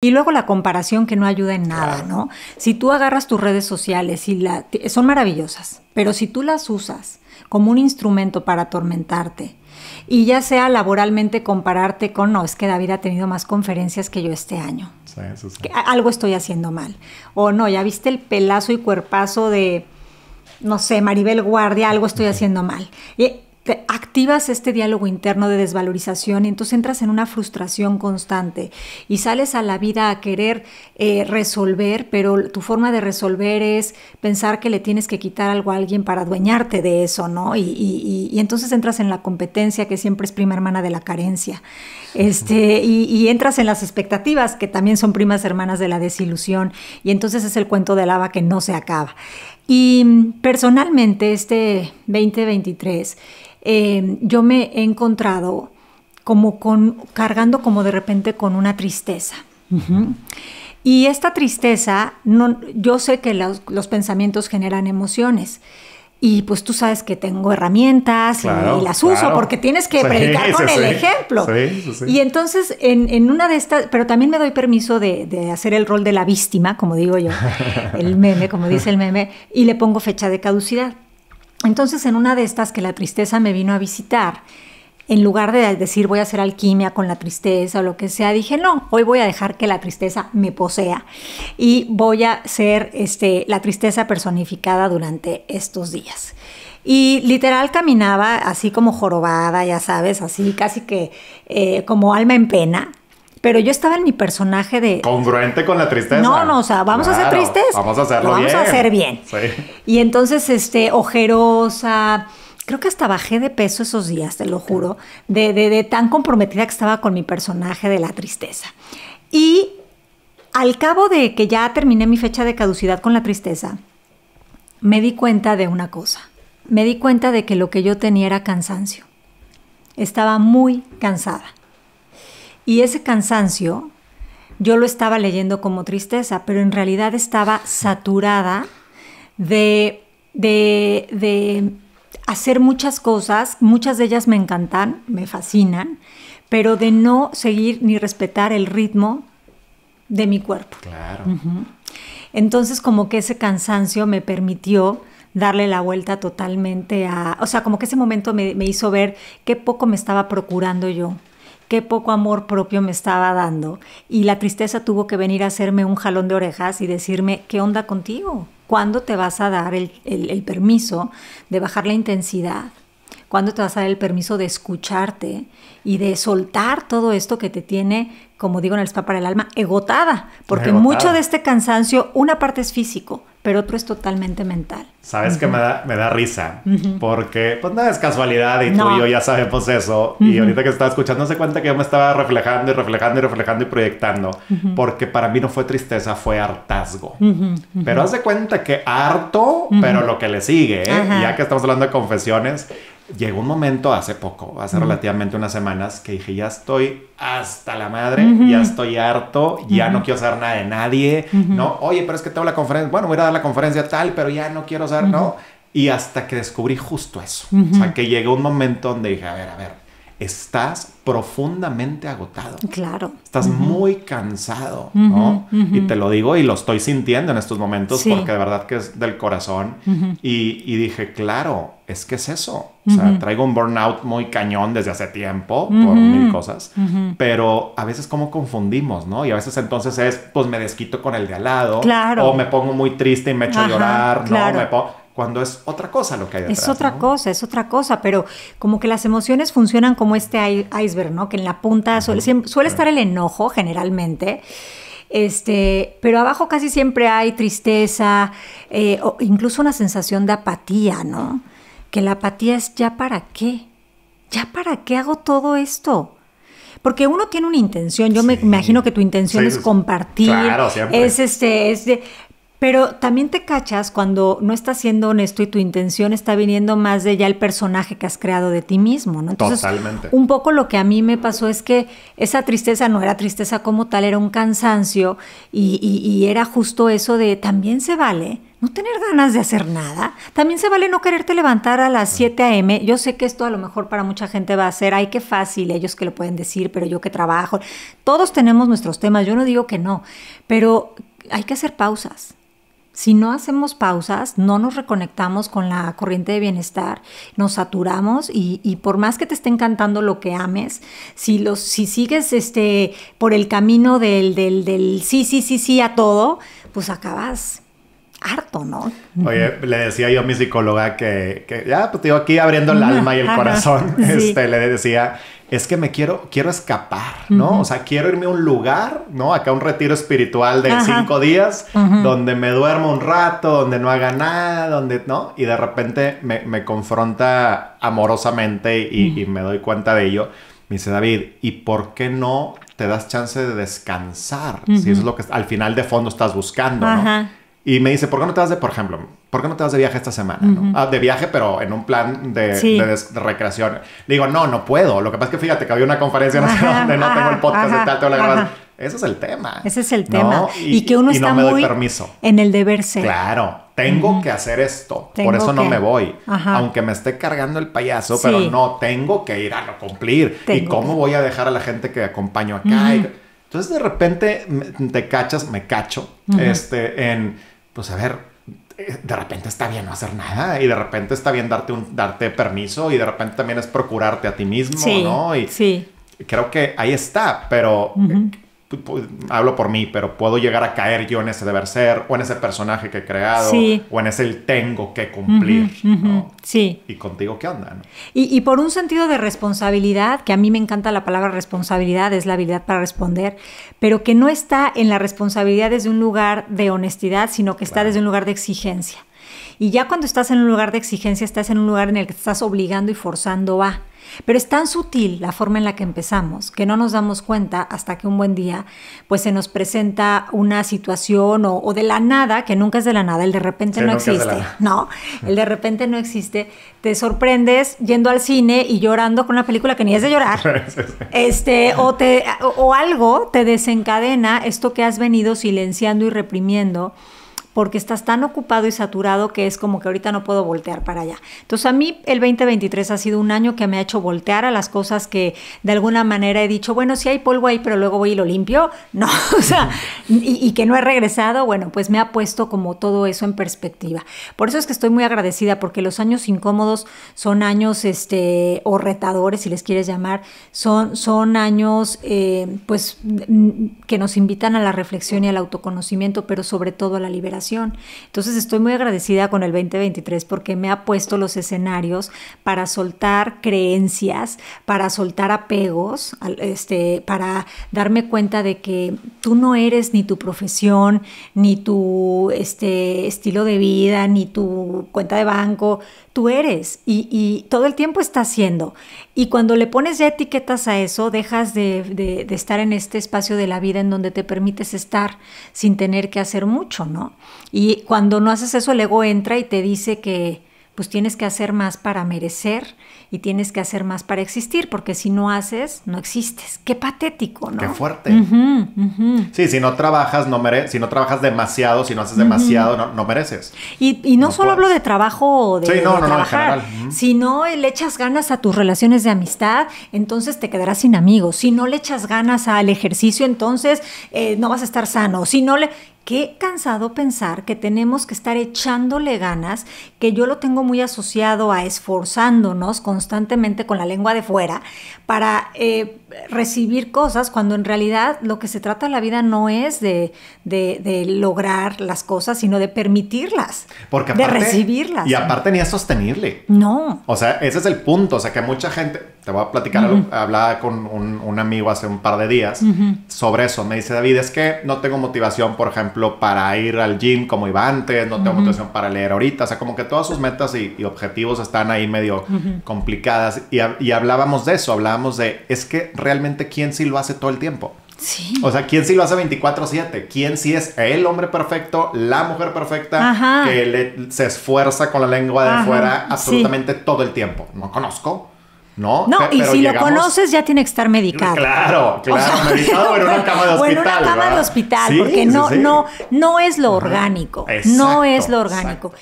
Y luego la comparación que no ayuda en nada, ¿no? Si tú agarras tus redes sociales y la, son maravillosas, pero si tú las usas como un instrumento para atormentarte, y ya sea laboralmente compararte con, no, es que David ha tenido más conferencias que yo este año. algo estoy haciendo mal. O no, ya viste el pelazo y cuerpazo de, no sé, Maribel Guardia, algo estoy haciendo mal. Y activas este diálogo interno de desvalorización y entonces entras en una frustración constante y sales a la vida a querer eh, resolver, pero tu forma de resolver es pensar que le tienes que quitar algo a alguien para adueñarte de eso, ¿no? Y, entonces entras en la competencia que siempre es prima hermana de la carencia. Este, y, y entras en las expectativas que también son primas hermanas de la desilusión. Y entonces es el cuento de lava que no se acaba. Y personalmente este 2023 eh, yo me he encontrado como con, cargando como de repente con una tristeza. Y esta tristeza, no, yo sé que los pensamientos generan emociones, y pues tú sabes que tengo herramientas y, las uso porque tienes que predicar con el ejemplo. Y entonces en, una de estas, pero también me doy permiso de, de, hacer el rol de la víctima, como digo yo, el meme, como dice el meme, y le pongo fecha de caducidad. Entonces en una de estas que la tristeza me vino a visitar, en lugar de decir voy a hacer alquimia con la tristeza o lo que sea, dije, no, hoy voy a dejar que la tristeza me posea y voy a ser este, la tristeza personificada durante estos días. Y literal caminaba así como jorobada, ya sabes, así casi que eh, como alma en pena. Pero yo estaba en mi personaje de... Congruente con la tristeza. No, no, o sea, vamos a ser tristes. Vamos a hacerlo bien. Vamos a hacer bien. Y entonces, este, ojerosa, Creo que hasta bajé de peso esos días, te lo juro, de, de, de tan comprometida que estaba con mi personaje de la tristeza. Y al cabo de que ya terminé mi fecha de caducidad con la tristeza, me di cuenta de una cosa. Me di cuenta de que lo que yo tenía era cansancio. Estaba muy cansada. Y ese cansancio yo lo estaba leyendo como tristeza, pero en realidad estaba saturada de, de, de hacer muchas cosas, muchas de ellas me encantan, me fascinan, pero de no seguir ni respetar el ritmo de mi cuerpo. Claro. Entonces como que ese cansancio me permitió darle la vuelta totalmente a, o sea, como que ese momento me, me hizo ver qué poco me estaba procurando yo, qué poco amor propio me estaba dando. Y la tristeza tuvo que venir a hacerme un jalón de orejas y decirme, ¿qué onda contigo? ¿Cuándo te vas a dar el, el permiso de bajar la intensidad? cuándo te vas a dar el permiso de escucharte y de soltar todo esto que te tiene, como digo en el spa para el alma, egotada, porque mucho de este cansancio, una parte es físico, pero otro es totalmente mental. Sabes que me da, me da risa, porque pues nada es casualidad y tú y yo ya sabemos eso. Y ahorita que estaba escuchando, se cuenta que yo me estaba reflejando y reflejando y reflejando y proyectando, porque para mí no fue tristeza, fue hartazgo. Pero haz de cuenta que harto, pero lo que le sigue, ¿eh? ya que estamos hablando de confesiones, llegó un momento hace poco, hace relativamente unas semanas, que dije, ya estoy hasta la madre, ya estoy harto, ya no quiero saber nada de nadie, ¿no? Oye, pero es que tengo la conferencia, bueno, voy a dar la conferencia tal, pero ya no quiero saber, ¿no? Y hasta que descubrí justo eso. O sea, que llegó un momento donde dije, a ver, a ver, estás profundamente agotado. Claro. Estás muy cansado, ¿no? Y te lo digo y lo estoy sintiendo en estos momentos porque de verdad que es del corazón. Y, dije, claro, es que es eso. O sea, traigo un burnout muy cañón desde hace tiempo por mil cosas, pero a veces como confundimos, ¿no? Y a veces entonces es, pues me desquito con el de al lado. Claro. O me pongo muy triste y me echo a llorar, ¿no? me pongo cuando es otra cosa lo que hay detrás. Es otra cosa, es otra cosa, pero como que las emociones funcionan como este iceberg, ¿no? Que en la punta suele, estar el enojo generalmente. Este, pero abajo casi siempre hay tristeza, eh, incluso una sensación de apatía, ¿no? Que la apatía es ya para qué, ya para qué hago todo esto. Porque uno tiene una intención, yo me imagino que tu intención es compartir, claro, es este, es de, pero también te cachas cuando no estás siendo honesto y tu intención está viniendo más de ya el personaje que has creado de ti mismo, ¿no? Entonces, Totalmente. Un poco lo que a mí me pasó es que esa tristeza no era tristeza como tal, era un cansancio y, y era justo eso de también se vale no tener ganas de hacer nada. También se vale no quererte levantar a las 7 a.m. Yo sé que esto a lo mejor para mucha gente va a ser, ay, qué fácil, ellos que lo pueden decir, pero yo que trabajo. Todos tenemos nuestros temas, yo no digo que no, pero hay que hacer pausas. Si no hacemos pausas, no nos reconectamos con la corriente de bienestar, nos saturamos y, por más que te esté encantando lo que ames, si, los, si sigues este, por el camino del, del, sí, sí, sí, sí a todo, pues acabas harto, ¿no? Oye, le decía yo a mi psicóloga que, ya, pues digo, aquí abriendo el alma y el corazón, este, le decía es que me quiero, quiero escapar, ¿no? O sea, quiero irme a un lugar, ¿no? Acá un retiro espiritual de cinco días, donde me duermo un rato, donde no haga nada, donde, ¿no? Y de repente me, confronta amorosamente y, y, me doy cuenta de ello. Me dice, David, ¿y por qué no te das chance de descansar? Si eso es lo que al final de fondo estás buscando, ¿no? Y me dice, ¿por qué no te das de, por ejemplo, ¿por qué no te vas de viaje esta semana? Ah, de viaje, pero en un plan de, recreación. digo, no, no puedo. Lo que pasa es que fíjate que había una conferencia no sé no tengo el podcast y tal, Ese es el tema. Ese es el tema. Y, que uno y no me doy permiso. en el deber ser. Claro, tengo que hacer esto. por eso no me voy. Aunque me esté cargando el payaso, pero no, tengo que ir a lo cumplir. ¿Y cómo voy a dejar a la gente que acompaño acá? Entonces de repente te cachas, me cacho, este, en, pues a ver, de repente está bien no hacer nada y de repente está bien darte un darte permiso y de repente también es procurarte a ti mismo, ¿no? Y sí. creo que ahí está, pero hablo por mí, pero puedo llegar a caer yo en ese deber ser o en ese personaje que he creado o en ese el tengo que cumplir. ¿no? Sí. Y contigo, ¿qué onda? No? Y, y, por un sentido de responsabilidad, que a mí me encanta la palabra responsabilidad, es la habilidad para responder, pero que no está en la responsabilidad desde un lugar de honestidad, sino que está desde un lugar de exigencia. Y ya cuando estás en un lugar de exigencia, estás en un lugar en el que estás obligando y forzando a. Pero es tan sutil la forma en la que empezamos que no nos damos cuenta hasta que un buen día pues se nos presenta una situación o, de la nada, que nunca es de la nada, el de repente no existe, ¿no? El de repente no existe, te sorprendes yendo al cine y llorando con una película que ni es de llorar. este, o, te, o algo te desencadena esto que has venido silenciando y reprimiendo porque estás tan ocupado y saturado que es como que ahorita no puedo voltear para allá. Entonces a mí el 2023 ha sido un año que me ha hecho voltear a las cosas que de alguna manera he dicho, bueno, si hay polvo ahí, pero luego voy y lo limpio. No, o sea, y, que no he regresado, bueno, pues me ha puesto como todo eso en perspectiva. Por eso es que estoy muy agradecida porque los años incómodos son años este, o retadores, si les quieres llamar, son, son años eh, pues que nos invitan a la reflexión y al autoconocimiento, pero sobre todo a la liberación entonces estoy muy agradecida con el 2023 porque me ha puesto los escenarios para soltar creencias, para soltar apegos, este, para darme cuenta de que tú no eres ni tu profesión, ni tu este, estilo de vida, ni tu cuenta de banco, tú eres y, todo el tiempo está haciendo. Y cuando le pones ya etiquetas a eso, dejas de, de estar en este espacio de la vida en donde te permites estar sin tener que hacer mucho, ¿no? Y cuando no haces eso, el ego entra y te dice que pues tienes que hacer más para merecer y tienes que hacer más para existir, porque si no haces, no existes. Qué patético, ¿no? Qué fuerte. Sí, si no trabajas, no mereces, si no trabajas demasiado, si no haces demasiado, no, mereces. Y, no, solo hablo de trabajo o de, sí, no, no, en general. si no le echas ganas a tus relaciones de amistad, entonces te quedarás sin amigos. Si no le echas ganas al ejercicio, entonces eh, no vas a estar sano. Si no le... Qué cansado pensar que tenemos que estar echándole ganas, que yo lo tengo muy asociado a esforzándonos constantemente con la lengua de fuera para eh, recibir cosas cuando en realidad lo que se trata en la vida no es de, lograr las cosas, sino de permitirlas, Porque de recibirlas. Y aparte ni a sostenerle. No. O sea, ese es el punto, o sea que mucha gente te voy a platicar, hablaba con un, amigo hace un par de días sobre eso. Me dice, David, es que no tengo motivación, por ejemplo, para ir al gym como iba antes, no tengo motivación para leer ahorita. O sea, como que todas sus metas y, objetivos están ahí medio complicadas. Y, hablábamos de eso, hablábamos de, es que realmente quién sí lo hace todo el tiempo. Sí. O sea, ¿quién sí lo hace 24/7? ¿Quién sí es el hombre perfecto, la mujer perfecta, que se esfuerza con la lengua de afuera fuera absolutamente todo el tiempo? No conozco. ¿no? No, y si lo conoces ya tiene que estar medicado. Claro, claro, o en una cama de hospital. O en una cama de hospital, porque no, no, no es lo orgánico. no es lo orgánico.